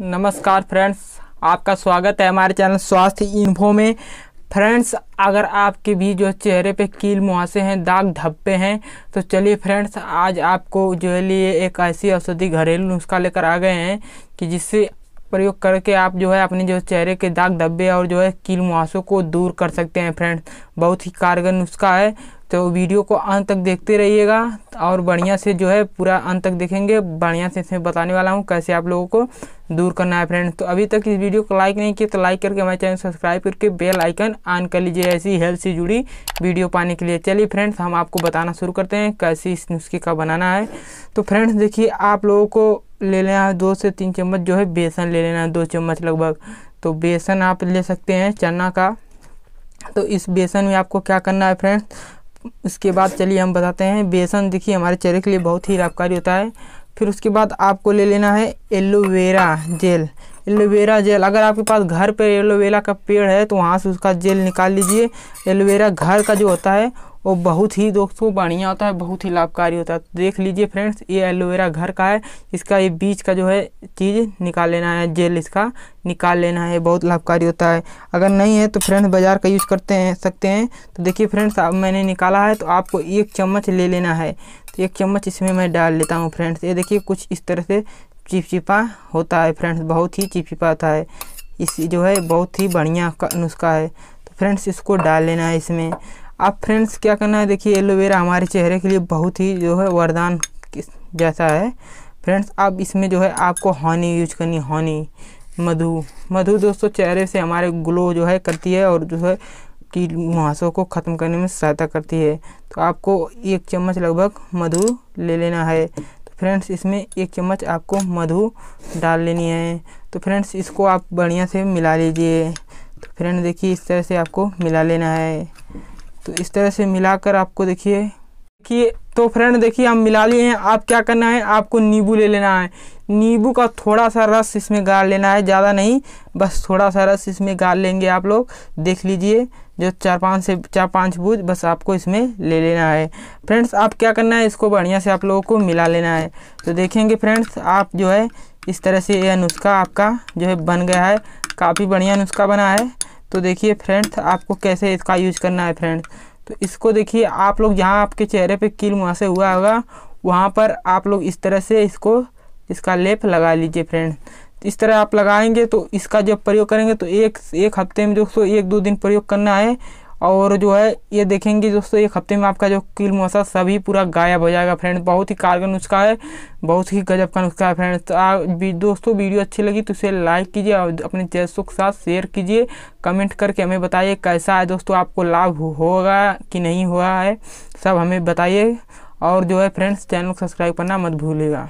नमस्कार फ्रेंड्स आपका स्वागत है हमारे चैनल स्वास्थ्य इन्फो में फ्रेंड्स अगर आपके भी जो चेहरे पे कील मुहासे हैं दाग धब्बे हैं तो चलिए फ्रेंड्स आज आपको जो है लिए एक ऐसी औषधि घरेलू नुस्खा लेकर आ गए हैं कि जिससे प्रयोग करके आप जो है अपने जो चेहरे के दाग धब्बे और जो है कील मुहासों को दूर कर सकते हैं फ्रेंड्स बहुत ही कारगर नुस्खा है तो वीडियो को अंत तक देखते रहिएगा और बढ़िया से जो है पूरा अंत तक देखेंगे बढ़िया से इसमें बताने वाला हूँ कैसे आप लोगों को दूर करना है फ्रेंड्स तो अभी तक इस वीडियो को लाइक नहीं किया तो लाइक करके हमारे चैनल सब्सक्राइब करके बेल आइकन ऑन कर लीजिए ऐसी हेल्थ से जुड़ी वीडियो पाने के लिए चलिए फ्रेंड्स हम आपको बताना शुरू करते हैं कैसे इस नुस्खे का बनाना है तो फ्रेंड्स देखिए आप लोगों को ले लेना है दो से तीन चम्मच जो है बेसन ले लेना है दो चम्मच लगभग तो बेसन आप ले सकते हैं चना का तो इस बेसन में आपको क्या करना है फ्रेंड्स इसके बाद चलिए हम बताते हैं बेसन देखिए हमारे चेहरे के लिए बहुत ही लाभकारी होता है फिर उसके बाद आपको ले लेना है एलोवेरा जेल एलोवेरा जेल अगर आपके पास घर पर एलोवेरा का पेड़ है तो वहाँ से उसका जेल निकाल लीजिए एलोवेरा घर का जो होता है वो बहुत ही दोस्तों बढ़िया होता है बहुत ही लाभकारी होता है तो देख लीजिए फ्रेंड्स ये एलोवेरा घर का है इसका ये बीज का जो है चीज़ निकाल लेना है जेल इसका निकाल लेना है बहुत लाभकारी होता है अगर नहीं है तो फ्रेंड्स बाज़ार का यूज़ करते हैं सकते हैं तो देखिए फ्रेंड्स अब मैंने निकाला है तो आपको एक चम्मच ले लेना है तो एक चम्मच इसमें मैं डाल लेता हूँ फ्रेंड्स ये देखिए कुछ इस तरह से चिपचिपा होता है फ्रेंड्स बहुत ही चिपचिपा होता है इस जो है बहुत ही बढ़िया नुस्खा है तो फ्रेंड्स इसको डाल लेना है इसमें अब फ्रेंड्स क्या करना है देखिए एलोवेरा हमारे चेहरे के लिए बहुत ही जो है वरदान जैसा है फ्रेंड्स अब इसमें जो है आपको हॉनी यूज करनी हॉनी मधु मधु दोस्तों चेहरे से हमारे ग्लो जो है करती है और जो है कि मुहासों को ख़त्म करने में सहायता करती है तो आपको एक चम्मच लगभग मधु ले लेना है तो फ्रेंड्स इसमें एक चम्मच आपको मधु डाल लेनी है तो फ्रेंड्स इसको आप बढ़िया से मिला लीजिए तो फ्रेंड देखिए इस तरह से आपको मिला लेना है तो इस तरह से मिलाकर आपको देखिए देखिए तो फ्रेंड देखिए हम मिला लिए हैं आप क्या करना है आपको नींबू ले लेना है नींबू का थोड़ा सा रस इसमें गाड़ लेना है ज़्यादा नहीं बस थोड़ा सा रस इसमें गाड़ लेंगे आप लोग देख लीजिए जो चार पाँच से चार पाँच बूझ बस आपको इसमें ले लेना है फ्रेंड्स आप क्या करना है इसको बढ़िया से आप लोगों को मिला लेना है तो देखेंगे फ्रेंड्स आप जो है इस तरह से यह नुस्खा आपका जो है बन गया है काफ़ी बढ़िया नुस्खा बना है तो देखिए फ्रेंड्स आपको कैसे इसका यूज करना है फ्रेंड्स तो इसको देखिए आप लोग जहाँ आपके चेहरे पे वहाँ से हुआ होगा वहाँ पर आप लोग इस तरह से इसको इसका लेप लगा लीजिए फ्रेंड इस तरह आप लगाएंगे तो इसका जब प्रयोग करेंगे तो एक एक हफ्ते में जो सो एक दो दिन प्रयोग करना है और जो है ये देखेंगे दोस्तों एक हफ्ते में आपका जो किल मुआसा सभी पूरा गायब हो जाएगा फ्रेंड बहुत ही कारगर नुस्खा है बहुत ही गजब का नुस्खा है फ्रेंड तो दोस्तों वीडियो अच्छी लगी तो इसे लाइक कीजिए और अपने दोस्तों के साथ शेयर कीजिए कमेंट करके हमें बताइए कैसा है दोस्तों आपको लाभ होगा कि नहीं हुआ है सब हमें बताइए और जो है फ्रेंड्स चैनल को सब्सक्राइब करना मत भूलिएगा